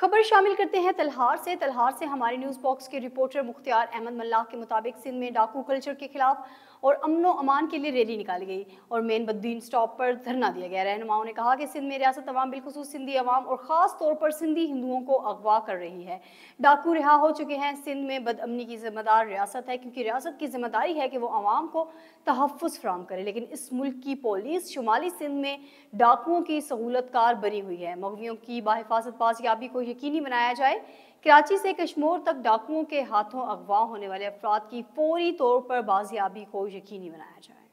खबर शामिल करते हैं तलहार से तलहार से हमारे न्यूज़ बॉक्स के रिपोर्टर मुख्तियार अहमद मल्लाह के मुताबिक सिंध में डाकू कल्चर के खिलाफ और अमन अमान के लिए रैली निकाली गई और मेन बद्दीन स्टॉप पर धरना दिया गया रहनुमाओं ने कहा कि सिंध में रियासत अवाम बिलखसूस सिंधी अवाम और ख़ास तौर पर सिंधी हिंदुओं को अगवा कर रही है डाकू रिहा हो चुके हैं सिंध में बदअमनी की जिम्मेदार रियासत है क्योंकि रियासत की जिम्मेदारी है कि वो आवाम को तहफ़ फ्राहम करे लेकिन इस मुल्क की पोलिस शुमाली सिंध में डाकुओं की सहूलतकार बनी हुई है मगवियों की बाहिफाजत बाजियाबी को यकीनी बनाया जाए कराची से कश्मीर तक डाकुओं के हाथों अगवा होने वाले अफराद की फौरी तौर पर बाजियाबी को यकीनी बनाया जाए